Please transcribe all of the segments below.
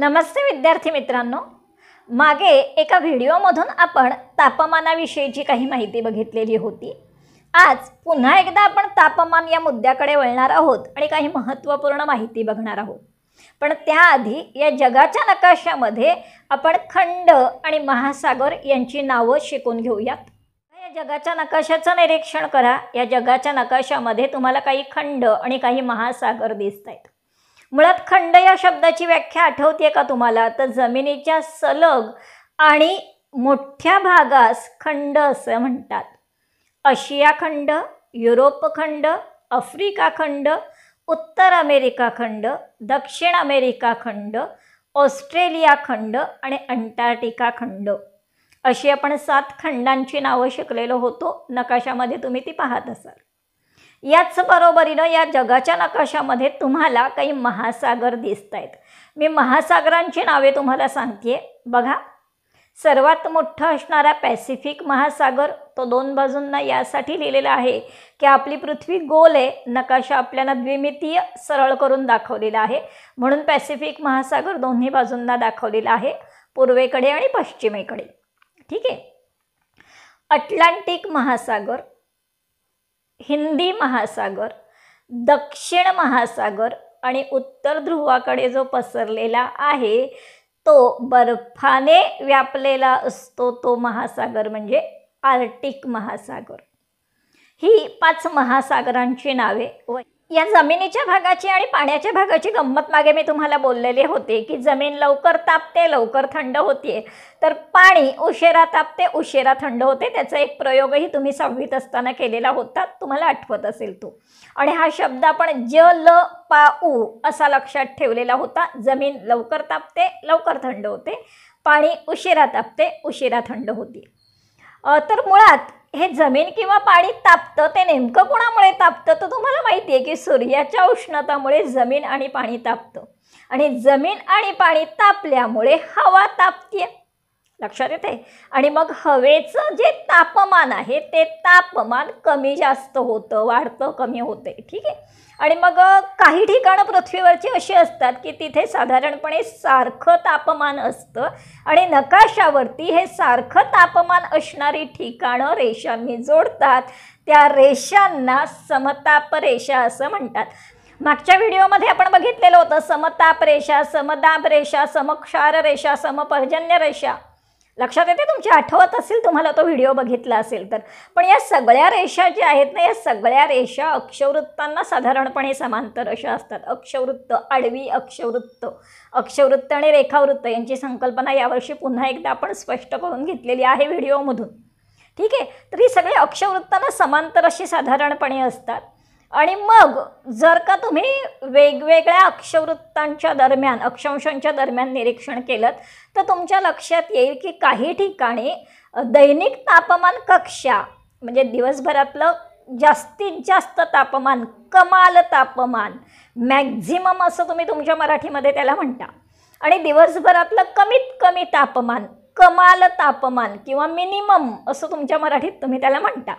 नमस्ते विद्यार्थी मित्रांनो मागे एका व्हिडिओमधून आपण तापमानाविषयीची काही माहिती बघितलेली होती आज पुन्हा एकदा आपण तापमान या मुद्द्याकडे वळणार आहोत आणि काही महत्त्वपूर्ण माहिती बघणार आहोत पण त्याआधी या जगाच्या नकाशामध्ये आपण खंड आणि महासागर यांची नावं शिकून घेऊयात या जगाच्या नकाशाचं निरीक्षण करा या जगाच्या नकाशामध्ये तुम्हाला काही खंड आणि काही महासागर दिसत आहेत मुळात खंड या शब्दाची व्याख्या आठवते का तुम्हाला तर जमिनीच्या सलग आणि मोठ्या भागास खंड असं म्हणतात आशिया खंड युरोप खंड आफ्रिका खंड उत्तर अमेरिका खंड दक्षिण अमेरिका खंड ऑस्ट्रेलिया खंड आणि अंटार्क्टिका खंड अशी आपण सात खंडांची नावं शिकलेलो होतो नकाशामध्ये तुम्ही ती पाहत असाल याच बरोबरीनं या जगाच्या नकाशामध्ये तुम्हाला काही महासागर दिसत आहेत मी महासागरांची नावे तुम्हाला सांगते बघा सर्वात मोठं असणारा पॅसिफिक महासागर तो दोन बाजूंना यासाठी लिहिलेला आहे की आपली पृथ्वी गोल आहे नकाशा आपल्याला द्विमितीय सरळ करून दाखवलेला आहे म्हणून पॅसिफिक महासागर दोन्ही बाजूंना दाखवलेला आहे पूर्वेकडे आणि पश्चिमेकडे ठीक आहे अटलांटिक महासागर हिंदी महासागर दक्षिण महासागर आणि उत्तर ध्रुवाकडे जो पसरलेला आहे तो बर्फाने व्यापलेला असतो तो महासागर म्हणजे आर्टिक महासागर ही पाच महासागरांची नावे व या जमिनीच्या भागाची आणि पाण्याच्या भागाची गंमत मागे मी तुम्हाला बोललेले होते की जमीन लवकर तापते लवकर थंड होते तर पाणी उशिरा तापते उशिरा थंड होते त्याचा एक प्रयोगही तुम्ही सहावीत असताना केलेला होता तुम्हाला आठवत असेल तो आणि हा शब्द आपण ज ल पा असा लक्षात ठेवलेला होता जमीन लवकर तापते लवकर थंड होते पाणी उशिरा तापते उशिरा थंड होते तर मुळात हे जमीन किंवा पाणी तापतं ते नेमकं कोणामुळे तापतं तर तुम्हाला माहिती आहे की सूर्याच्या उष्णतामुळे जमीन आणि पाणी तापतं आणि जमीन आणि पाणी तापल्यामुळे हवा तापते लक्षात येते आणि मग हवेचं जे तापमान आहे ते तापमान कमी जास्त होतं वाढतं कमी होते ठीक आहे आणि मग काही ठिकाणं पृथ्वीवरची अशी असतात की तिथे साधारणपणे सारखं तापमान असतं आणि नकाशावरती हे सारखं तापमान असणारी ठिकाणं रेषांनी जोडतात त्या रेषांना समताप रेषा असं म्हणतात मागच्या व्हिडिओमध्ये आपण बघितलेलं होतं समताप रेषा समदाब रेषा समक्षार रेषा समपर्जन्य रेषा लक्षात येते तुमची आठवत असेल तुम्हाला तो व्हिडिओ बघितला असेल तर पण या सगळ्या रेषा ज्या आहेत ना या सगळ्या रेषा अक्षवृत्तांना साधारणपणे समांतर अशा असतात अक्षवृत्त आडवी अक्षवृत्त अक्षवृत्त आणि रेखावृत्त यांची संकल्पना यावर्षी पुन्हा एकदा आपण स्पष्ट करून घेतलेली आहे व्हिडिओमधून ठीक आहे तर ही सगळी अक्षवृत्तांना समांतर अशी साधारणपणे असतात आणि मग जर का तुम्ही वेगवेगळ्या अक्षवृत्तांच्या दरम्यान अक्षांशांच्या दरम्यान निरीक्षण केलं तर तुमच्या लक्षात येईल की काही ठिकाणी दैनिक तापमान कक्षा म्हणजे दिवसभरातलं जास्तीत जास्त तापमान कमाल तापमान मॅक्झिमम असं तुम्ही तुमच्या मराठीमध्ये त्याला म्हणता आणि दिवसभरातलं कमीत कमी तापमान कमाल तापमान किंवा मिनिमम असं तुमच्या मराठीत तुम्ही त्याला म्हणता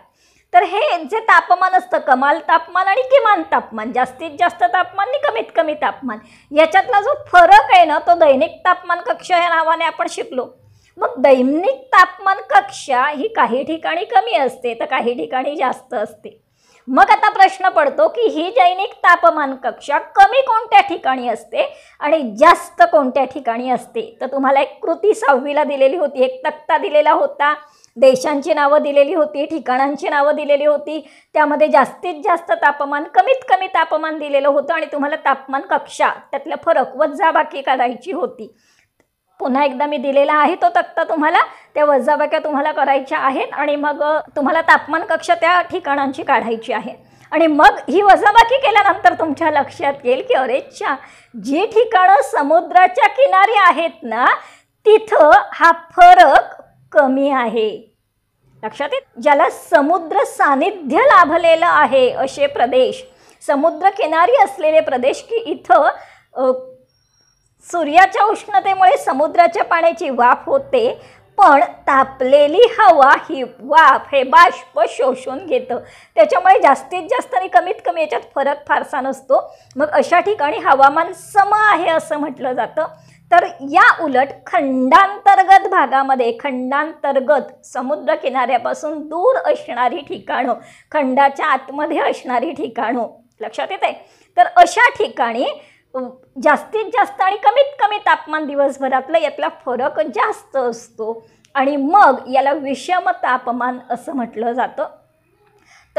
तर हे जे तापमान असतं कमाल तापमान आणि किमान तापमान जास्तीत जास्त तापमान आणि कमीत कमी तापमान याच्यातला जो फरक आहे ना तो दैनिक तापमान कक्षा या नावाने आपण शिकलो मग दैनिक तापमान कक्षा ही काही ठिकाणी कमी असते तर काही ठिकाणी जास्त असते मग आता प्रश्न पडतो की ही दैनिक तापमान कक्षा कमी कोणत्या ठिकाणी असते आणि जास्त कोणत्या ठिकाणी असते तर तुम्हाला एक कृती सहावीला दिलेली होती एक तक्ता दिलेला होता देशांची नावं दिलेली होती ठिकाणांची नावं दिलेली होती त्यामध्ये जास्तीत जास्त तापमान कमीत कमी तापमान दिलेलं होतं आणि तुम्हाला तापमान कक्षा त्यातला फरक वजाबाकी करायची होती पुन्हा एकदा मी दिलेला आहे तो तक्ता तुम्हाला त्या वजाबाक्या तुम्हाला करायच्या आहेत आणि मग तुम्हाला तापमान कक्षा त्या ठिकाणांची काढायची आहे आणि मग ही वजाबाकी केल्यानंतर तुमच्या लक्षात येईल की अरेच्छा जी ठिकाणं समुद्राच्या किनारी आहेत ना तिथं हा फरक कमी आहे लक्षात येत ज्याला समुद्र सानिध्य लाभलेलं आहे असे प्रदेश समुद्र किनारी असलेले प्रदेश की इथं सूर्याच्या उष्णतेमुळे समुद्राच्या पाण्याची वाफ होते पण तापलेली हवा ही वाफ हे बाष्प शोषून घेतं त्याच्यामुळे जास्तीत जास्त आणि कमीत कमी याच्यात फरक फारसा नसतो मग अशा ठिकाणी हवामान सम आहे असं म्हटलं जातं तर या उलट खंडांतर्गत भागामध्ये खंडांतर्गत समुद्र किनाऱ्यापासून दूर असणारी ठिकाणं खंडाच्या आतमध्ये असणारी ठिकाणं लक्षात येत आहे तर अशा ठिकाणी जास्तीत जास्त आणि कमीत कमी तापमान दिवसभरातलं यातला फरक जास्त असतो आणि मग याला विषम तापमान असं म्हटलं जातं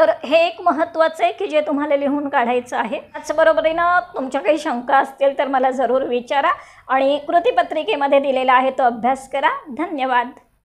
तर हे एक महत्त्वाचं आहे की जे तुम्हाला लिहून काढायचं आहे त्याचबरोबरीनं तुमच्या काही शंका असतील तर मला जरूर विचारा आणि कृतीपत्रिकेमध्ये दिलेला आहे तो अभ्यास करा धन्यवाद